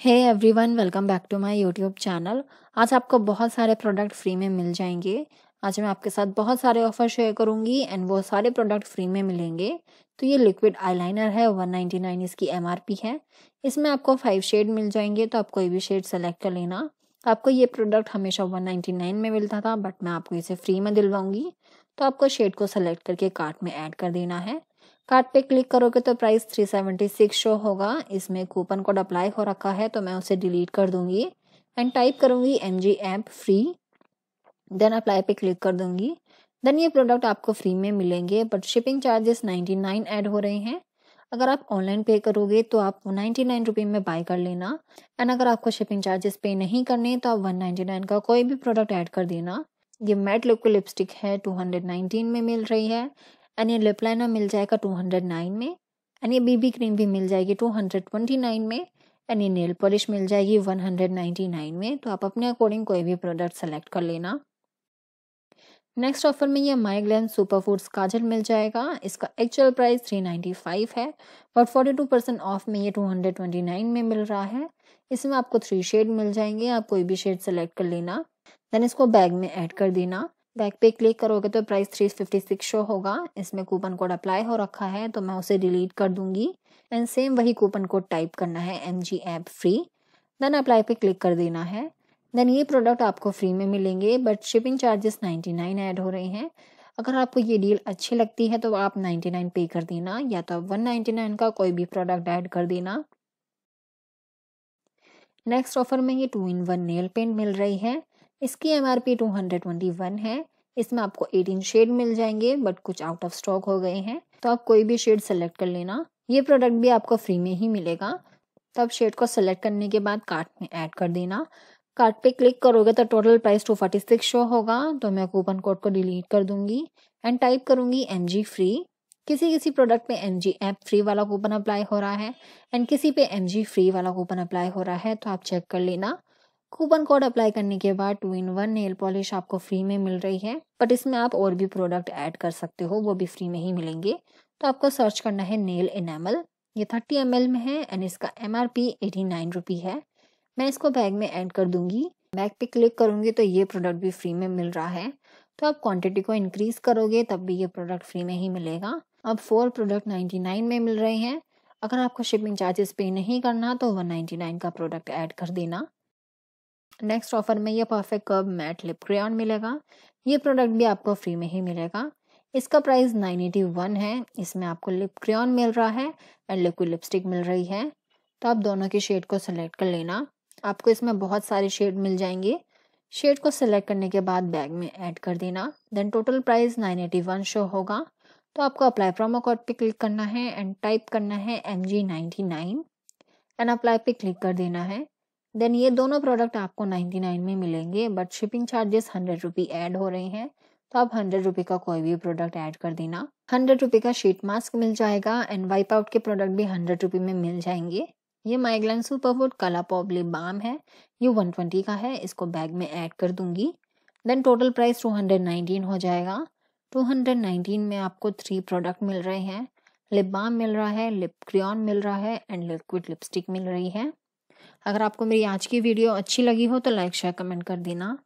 hey everyone welcome back to my YouTube channel आज आपको बहुत सारे प्रोडक्ट फ्री में मिल जाएंगे आज मैं आपके साथ बहुत सारे ऑफर शेयर करूंगी एंड वो सारे प्रोडक्ट फ्री में मिलेंगे तो ये लिक्विड आईलाइनर है 199 इसकी एमआरपी है इसमें आपको फाइव शेड मिल जाएंगे तो आप कोई भी शेड सेलेक्ट कर लेना आपको ये प्रोडक्ट हमेशा नाइन में मिलता था बट मैं आपको इसे फ्री में दिलवाऊंगी तो आपको शेड को सेलेक्ट करके कार्ट में ऐड कर देना है कार्ड पे क्लिक करोगे तो प्राइस 376 शो होगा इसमें कूपन कोड अप्लाई हो रखा है तो मैं उसे डिलीट कर दूंगी एंड टाइप करूंगी M G app free then apply पे क्लिक कर दूंगी देन ये प्रोडक्ट आपको फ्री में मिलेंगे बट शिपिंग चार्जेस 99 ऐड हो रहे हैं अगर आप ऑनलाइन पे करोगे तो आप नाइन्टी नाइन रुपी में बाय कर लेना एंड अगर आपको शिपिंग चार्जेस पे नहीं करने तो आप वन नाइन्टी नाइन का कोई भी प्रोडक्ट ऐड कर देना ये मैट लुक की लिपस्टिक है टू हंड्रेड नाइनटीन में मिल रही है एंड ये लिप लाइनर मिल जाएगा टू हंड्रेड नाइन में एंड ये बीबी क्रीम भी मिल जाएगी टू हंड्रेड ट्वेंटी नाइन में एंड ये नेल पॉलिश मिल जाएगी वन हंड्रेड नाइन्टी नाइन में तो आप अपने अकॉर्डिंग कोई भी प्रोडक्ट सेलेक्ट कर लेना नेक्स्ट ऑफर में ये माइग्लैन सुपर फूड्स काजल मिल जाएगा इसका actual price three ninety five है और फोर्टी टू परसेंट ऑफ में ये टू हंड्रेड ट्वेंटी नाइन में मिल रहा है इसमें आपको थ्री शेड मिल जाएंगे आप कोई भी शेड सेलेक्ट कर लेना देन इसको बैग में ऐड कर देना बैक पे क्लिक करोगे तो price three fifty six show होगा इसमें कूपन कोड अप्लाई हो रखा है तो मैं उसे डिलीट कर दूंगी एंड सेम वही कूपन कोड टाइप करना है M G app free then apply पे क्लिक कर देना है देन ये प्रोडक्ट आपको फ्री में मिलेंगे but shipping charges ninety nine add हो रहे हैं अगर आपको ये डील अच्छी लगती है तो आप नाइन्टी नाइन पे कर देना या तो वन नाइन्टी नाइन का कोई भी प्रोडक्ट ऐड कर देना नेक्स्ट ऑफर में ये two in one nail paint मिल रही है इसकी M R P two hundred twenty one है इसमें आपको एटीन शेड मिल जाएंगे बट कुछ आउट ऑफ स्टॉक हो गए हैं तो आप कोई भी शेड सेलेक्ट कर लेना ये प्रोडक्ट भी आपको फ्री में ही मिलेगा तो आप शेड को सेलेक्ट करने के बाद कार्ट में ऐड कर देना कार्ट पे क्लिक करोगे तो total price two forty six show होगा तो मैं कूपन कोड को डिलीट कर दूंगी एंड टाइप करूंगी एम जी फ्री किसी किसी प्रोडक्ट पे एम जी ऐप फ्री वाला कूपन अप्लाई हो रहा है एंड किसी पे एम जी फ्री वाला कूपन अप्लाई हो रहा है तो आप चेक कर लेना कूपन कोड अप्लाई करने के बाद two in one nail polish आपको फ्री में मिल रही है बट इसमें आप और भी प्रोडक्ट ऐड कर सकते हो वो भी फ्री में ही मिलेंगे तो आपको सर्च करना है नेल इनेमल ये थर्टी एम में है एंड इसका M R P eighty nine rupee है मैं इसको बैग में ऐड कर दूंगी बैग पे क्लिक करूंगी तो ये प्रोडक्ट भी फ्री में मिल रहा है तो आप क्वांटिटी को इंक्रीज करोगे तब भी ये प्रोडक्ट फ्री में ही मिलेगा अब फोर प्रोडक्ट नाइन्टी नाइन में मिल रहे हैं अगर आपको शिपिंग चार्जेस पे नहीं करना तो वन नाइन्टी नाइन का प्रोडक्ट ऐड कर देना नेक्स्ट ऑफर में ये perfect curve matte lip crayon मिलेगा ये प्रोडक्ट भी आपको फ्री में ही मिलेगा इसका प्राइस नाइन एटी वन है इसमें आपको लिप क्रेन मिल रहा है एंड लिक्विड लिपस्टिक मिल रही है तो आप दोनों के शेड को सिलेक्ट कर लेना आपको इसमें बहुत सारे शेड मिल जाएंगे शेड को सिलेक्ट करने के बाद बैग में ऐड कर देना then total price nine eighty one show होगा तो आपको अप्लाई प्रोमो कोड पे क्लिक करना है एंड टाइप करना है M G ninety nine and apply पे क्लिक कर देना है देन ये दोनों प्रोडक्ट आपको 99 में मिलेंगे but shipping charges hundred rupee add हो रहे हैं तो आप हंड्रेड रुपी का कोई भी प्रोडक्ट ऐड कर देना हंड्रेड रुपी का शीट मास्क मिल जाएगा एंड वाइप आउट के प्रोडक्ट भी हंड्रेड रुपी में मिल जाएंगे ये MyGlamm superfood kale pop lip balm है ये वन ट्वेंटी का है इसको बैग में ऐड कर दूंगी then total price two hundred nineteen हो जाएगा टू हंड्रेड नाइनटीन में आपको थ्री प्रोडक्ट मिल रहे हैं लिप बाम मिल रहा है लिप क्रियॉन मिल रहा है एंड लिक्विड लिपस्टिक मिल रही है अगर आपको मेरी आज की वीडियो अच्छी लगी हो तो लाइक शेयर कमेंट कर देना